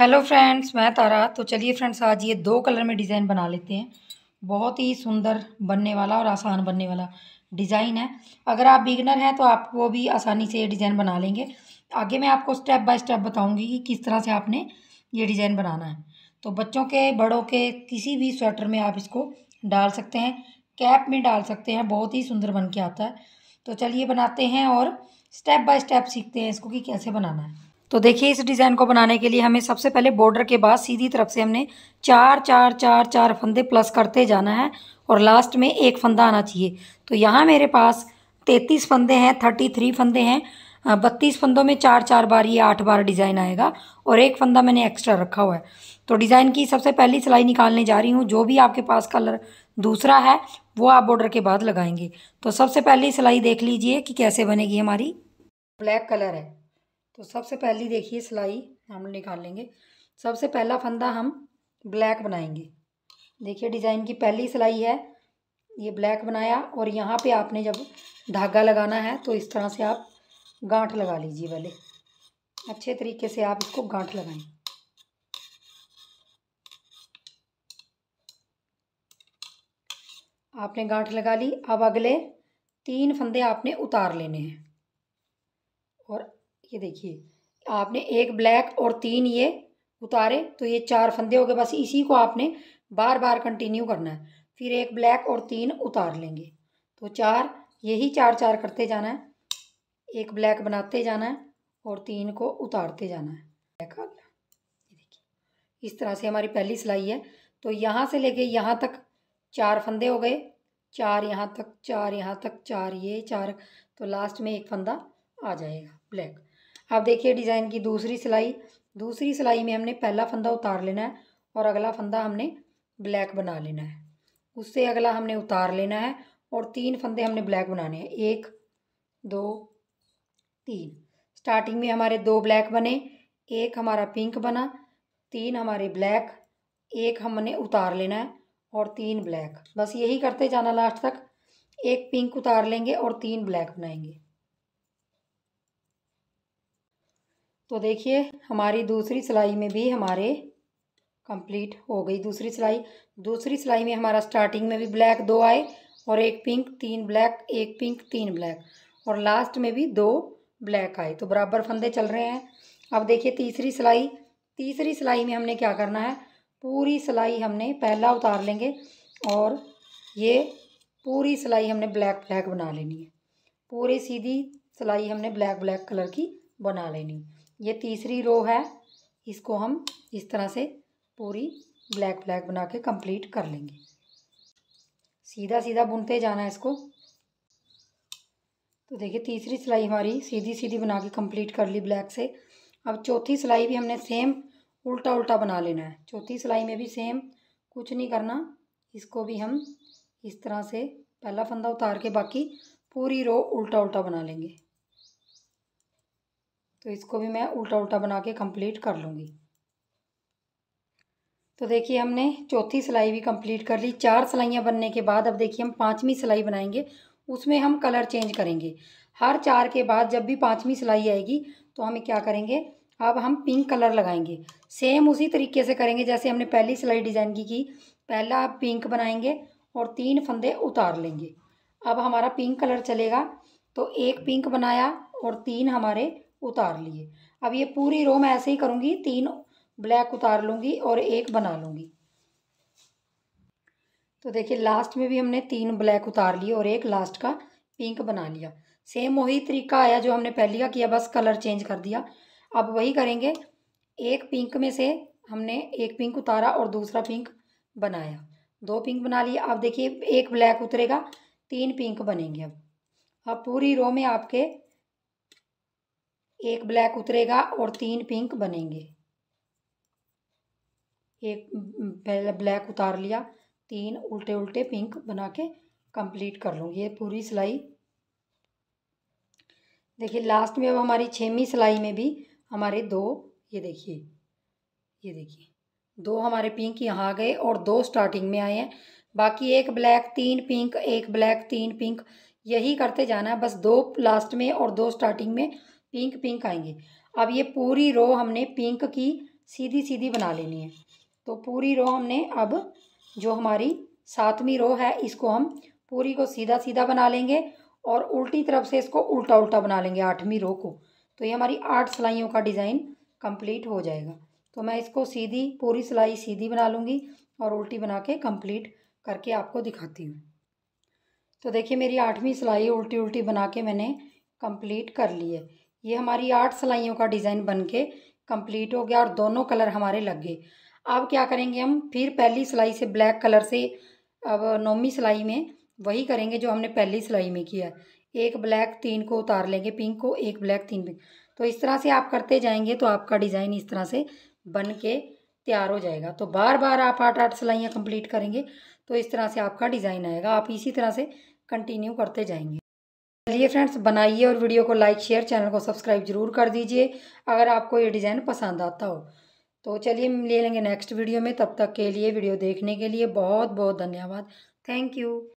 hello friends मैं तारा तो चलिए फ्रेंड्स आज ये दो कलर में डिज़ाइन बना लेते हैं बहुत ही सुंदर बनने वाला और आसान बनने वाला डिज़ाइन है अगर आप बिगनर हैं तो आप वो भी आसानी से ये डिज़ाइन बना लेंगे आगे मैं आपको स्टेप बाय स्टेप बताऊंगी कि किस तरह से आपने ये डिज़ाइन बनाना है तो बच्चों के बड़ों के किसी भी स्वेटर में आप इसको डाल सकते हैं कैप में डाल सकते हैं बहुत ही सुंदर बन के आता है तो चलिए बनाते हैं और स्टेप बाय स्टेप सीखते हैं इसको कि कैसे बनाना है तो देखिए इस डिज़ाइन को बनाने के लिए हमें सबसे पहले बॉर्डर के बाद सीधी तरफ से हमने चार चार चार चार फंदे प्लस करते जाना है और लास्ट में एक फंदा आना चाहिए तो यहाँ मेरे पास तैंतीस फंदे हैं थर्टी थ्री फंदे हैं बत्तीस फंदों में चार चार बार ये आठ बार डिज़ाइन आएगा और एक फंदा मैंने एक्स्ट्रा रखा हुआ है तो डिज़ाइन की सबसे पहली सिलाई निकालने जा रही हूँ जो भी आपके पास कलर दूसरा है वो आप बॉर्डर के बाद लगाएंगे तो सबसे पहली सिलाई देख लीजिए कि कैसे बनेगी हमारी ब्लैक कलर है तो सबसे पहली देखिए सिलाई हम निकाल लेंगे सबसे पहला फंदा हम ब्लैक बनाएंगे देखिए डिज़ाइन की पहली सिलाई है ये ब्लैक बनाया और यहाँ पे आपने जब धागा लगाना है तो इस तरह से आप गांठ लगा लीजिए पहले अच्छे तरीके से आप इसको गांठ लगाएं आपने गांठ लगा ली अब अगले तीन फंदे आपने उतार लेने हैं और ये देखिए आपने एक ब्लैक और तीन ये उतारे तो ये चार फंदे हो गए बस इसी को आपने बार बार कंटिन्यू करना है फिर एक ब्लैक और तीन उतार लेंगे तो चार यही चार चार करते जाना है एक ब्लैक बनाते जाना है और तीन को उतारते जाना है ब्लैक देखिए इस तरह से हमारी पहली सिलाई है तो यहाँ से लेके यहाँ तक चार फंदे हो गए चार यहाँ तक चार यहाँ तक चार ये चार तो लास्ट में एक फंदा आ जाएगा ब्लैक अब देखिए डिज़ाइन की दूसरी सिलाई दूसरी सिलाई में हमने पहला फंदा उतार लेना है और अगला फंदा हमने ब्लैक बना लेना है उससे अगला हमने उतार लेना है और तीन फंदे हमने ब्लैक बनाने हैं एक दो तीन स्टार्टिंग में हमारे दो ब्लैक बने एक हमारा पिंक बना तीन हमारे ब्लैक एक हमने उतार लेना है और तीन ब्लैक बस यही करते जाना लास्ट तक एक पिंक उतार लेंगे और तीन ब्लैक बनाएंगे तो देखिए हमारी दूसरी सिलाई में भी हमारे कंप्लीट हो गई दूसरी सिलाई दूसरी सिलाई में हमारा स्टार्टिंग में भी ब्लैक दो आए और एक पिंक तीन ब्लैक एक पिंक तीन ब्लैक और लास्ट में भी दो ब्लैक आए तो बराबर फंदे चल रहे हैं अब देखिए तीसरी सिलाई तीसरी सिलाई में हमने क्या करना है पूरी सिलाई हमने पहला उतार लेंगे और ये पूरी सिलाई हमने ब्लैक ब्लैक बना लेनी है पूरी सीधी सिलाई हमने ब्लैक ब्लैक कलर की बना लेनी है ये तीसरी रो है इसको हम इस तरह से पूरी ब्लैक ब्लैक बना के कंप्लीट कर लेंगे सीधा सीधा बुनते जाना है इसको तो देखिए तीसरी सिलाई हमारी सीधी सीधी बना के कंप्लीट कर ली ब्लैक से अब चौथी सिलाई भी हमने सेम उल्टा उल्टा बना लेना है चौथी सिलाई में भी सेम कुछ नहीं करना इसको भी हम इस तरह से पहला फंदा उतार के बाकी पूरी रो उल्टा उल्टा बना लेंगे तो इसको भी मैं उल्टा उल्टा बना के कंप्लीट कर लूँगी तो देखिए हमने चौथी सिलाई भी कंप्लीट कर ली चार सिलाइयाँ बनने के बाद अब देखिए हम पाँचवीं सिलाई बनाएंगे उसमें हम कलर चेंज करेंगे हर चार के बाद जब भी पाँचवीं सिलाई आएगी तो हमें क्या करेंगे अब हम पिंक कलर लगाएंगे सेम उसी तरीके से करेंगे जैसे हमने पहली सिलाई डिज़ाइन की की पहला पिंक बनाएंगे और तीन फंदे उतार लेंगे अब हमारा पिंक कलर चलेगा तो एक पिंक बनाया और तीन हमारे उतार लिए अब ये पूरी रो मैं ऐसे ही करूँगी तीन ब्लैक उतार लूँगी और एक बना लूँगी तो देखिए लास्ट में भी हमने तीन ब्लैक उतार लिए और एक लास्ट का पिंक बना लिया सेम वही तरीका आया जो हमने पहले का किया बस कलर चेंज कर दिया अब वही करेंगे एक पिंक में से हमने एक पिंक उतारा और दूसरा पिंक बनाया दो पिंक बना लिए अब देखिए एक ब्लैक उतरेगा तीन पिंक बनेंगे अब अब पूरी रो में आपके एक ब्लैक उतरेगा और तीन पिंक बनेंगे एक पहले ब्लैक उतार लिया तीन उल्टे उल्टे पिंक बना के कंप्लीट कर लूँगी ये पूरी सिलाई देखिए लास्ट में अब हमारी छवीं सिलाई में भी हमारे दो ये देखिए ये देखिए दो हमारे पिंक यहाँ गए और दो स्टार्टिंग में आए हैं बाकी एक ब्लैक तीन पिंक एक ब्लैक तीन पिंक यही करते जाना है बस दो लास्ट में और दो स्टार्टिंग में पिंक पिंक आएंगे अब ये पूरी रो हमने पिंक की सीधी सीधी बना लेनी है तो पूरी रो हमने अब जो हमारी सातवीं रो है इसको हम पूरी को सीधा सीधा बना लेंगे और उल्टी तरफ से इसको उल्टा उल्टा बना लेंगे आठवीं रो को तो ये हमारी आठ सिलाइयों का डिज़ाइन कंप्लीट हो जाएगा तो मैं इसको सीधी पूरी सिलाई सीधी बना लूँगी और उल्टी बना के कंप्लीट करके आपको दिखाती हूँ तो देखिए मेरी आठवीं सिलाई उल्टी उल्टी बना के मैंने कंप्लीट कर ली है ये हमारी आठ सिलाइयों का डिज़ाइन बन के कम्प्लीट हो गया और दोनों कलर हमारे लग गए अब क्या करेंगे हम फिर पहली सिलाई से ब्लैक कलर से अब नौवीं सिलाई में वही करेंगे जो हमने पहली सिलाई में किया एक ब्लैक तीन को उतार लेंगे पिंक को एक ब्लैक तीन पिंक तो इस तरह से आप करते जाएंगे तो आपका डिज़ाइन इस तरह से बन के तैयार हो जाएगा तो बार बार आप आठ आठ सिलाइयाँ कंप्लीट करेंगे तो इस तरह से आपका डिज़ाइन आएगा आप इसी तरह से कंटिन्यू करते जाएंगे चलिए फ्रेंड्स बनाइए और वीडियो को लाइक शेयर चैनल को सब्सक्राइब जरूर कर दीजिए अगर आपको ये डिज़ाइन पसंद आता हो तो चलिए ले लेंगे नेक्स्ट वीडियो में तब तक के लिए वीडियो देखने के लिए बहुत बहुत धन्यवाद थैंक यू